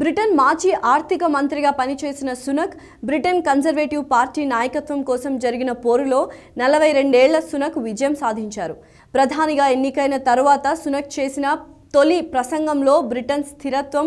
Britain మాజీ ఆర్థిక మంత్రిగా పనిచేసిన సునక్ బ్రిటన్ కన్జర్వేటివ్ పార్టీ నాయకత్వం కోసం జరిగిన పోరులో నలభై రెండేళ్ల సునక్ విజయం సాధించారు ప్రధానిగా ఎన్నికైన తరువాత సునక్ చేసిన తొలి ప్రసంగంలో బ్రిటన్ స్థిరత్వం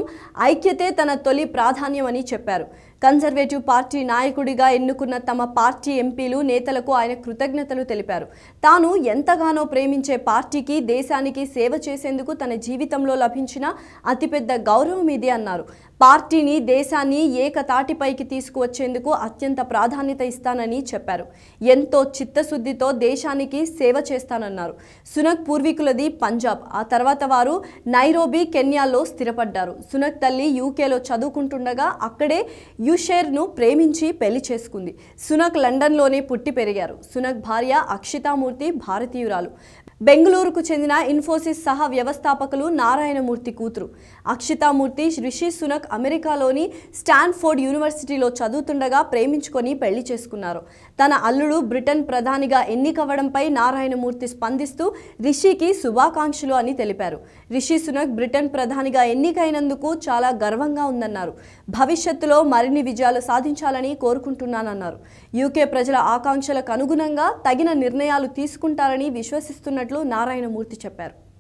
ఐక్యతే తన తొలి ప్రాధాన్యమని చెప్పారు కన్జర్వేటివ్ పార్టీ నాయకుడిగా ఎన్నుకున్న తమ పార్టీ ఎంపీలు నేతలకు ఆయన కృతజ్ఞతలు తెలిపారు తాను ఎంతగానో ప్రేమించే పార్టీకి దేశానికి సేవ చేసేందుకు తన జీవితంలో లభించిన అతిపెద్ద గౌరవం ఇది అన్నారు పార్టీని దేశాన్ని ఏకతాటిపైకి తీసుకువచ్చేందుకు అత్యంత ప్రాధాన్యత ఇస్తానని చెప్పారు ఎంతో చిత్తశుద్ధితో దేశానికి సేవ చేస్తానన్నారు సునక్ పూర్వీకులది పంజాబ్ ఆ తర్వాత వారు నైరోబి కెన్యాలో స్థిరపడ్డారు సునక్ తల్లి యూకేలో చదువుకుంటుండగా అక్కడే యుషేర్ను ప్రేమించి పెళ్లి చేసుకుంది సునక్ లండన్లోనే పుట్టి పెరిగారు సునక్ భార్య అక్షితామూర్తి భారతీయురాలు బెంగళూరుకు చెందిన ఇన్ఫోసిస్ సహా వ్యవస్థాపకులు నారాయణమూర్తి కూతురు అక్షితామూర్తి రిషి సునక్ అమెరికాలోని స్టాన్ఫోర్డ్ యూనివర్సిటీలో చదువుతుండగా ప్రేమించుకొని పెళ్లి చేసుకున్నారు తన అల్లుడు బ్రిటన్ ప్రధానిగా ఎన్నికవ్వడంపై నారాయణమూర్తి స్పందిస్తూ రిషికి శుభాకాంక్షలు అని తెలిపారు రిషి సునక్ బ్రిటన్ ప్రధానిగా ఎన్నికైనందుకు చాలా గర్వంగా ఉందన్నారు భవిష్యత్తులో మరిన్ని విజయాలు సాధించాలని కోరుకుంటున్నానన్నారు యూకే ప్రజల ఆకాంక్షలకు అనుగుణంగా తగిన నిర్ణయాలు తీసుకుంటారని విశ్వసిస్తున్నట్లు na Narayana Murti Chaparu.